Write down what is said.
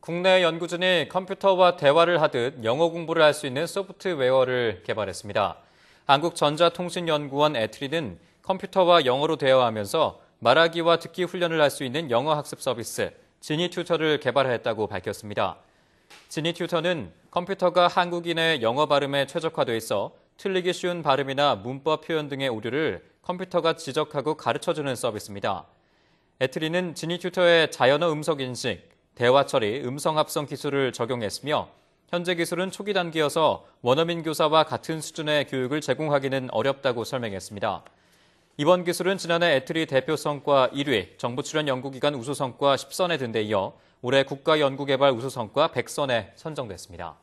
국내 연구진이 컴퓨터와 대화를 하듯 영어 공부를 할 수 있는 소프트웨어를 개발했습니다. 한국전자통신연구원 애트리는 컴퓨터와 영어로 대화하면서 말하기와 듣기 훈련을 할 수 있는 영어 학습 서비스 지니 튜터를 개발했다고 밝혔습니다. 지니 튜터는 컴퓨터가 한국인의 영어 발음에 최적화돼 있어 틀리기 쉬운 발음이나 문법 표현 등의 오류를 컴퓨터가 지적하고 가르쳐주는 서비스입니다. 애트리는 지니 튜터의 자연어 음석 인식, 대화 처리, 음성 합성 기술을 적용했으며 현재 기술은 초기 단계여서 원어민 교사와 같은 수준의 교육을 제공하기는 어렵다고 설명했습니다. 이번 기술은 지난해 애트리 대표 성과 1위, 정부 출연 연구기관 우수 성과 10선에 든 데 이어 올해 국가연구개발 우수 성과 100선에 선정됐습니다.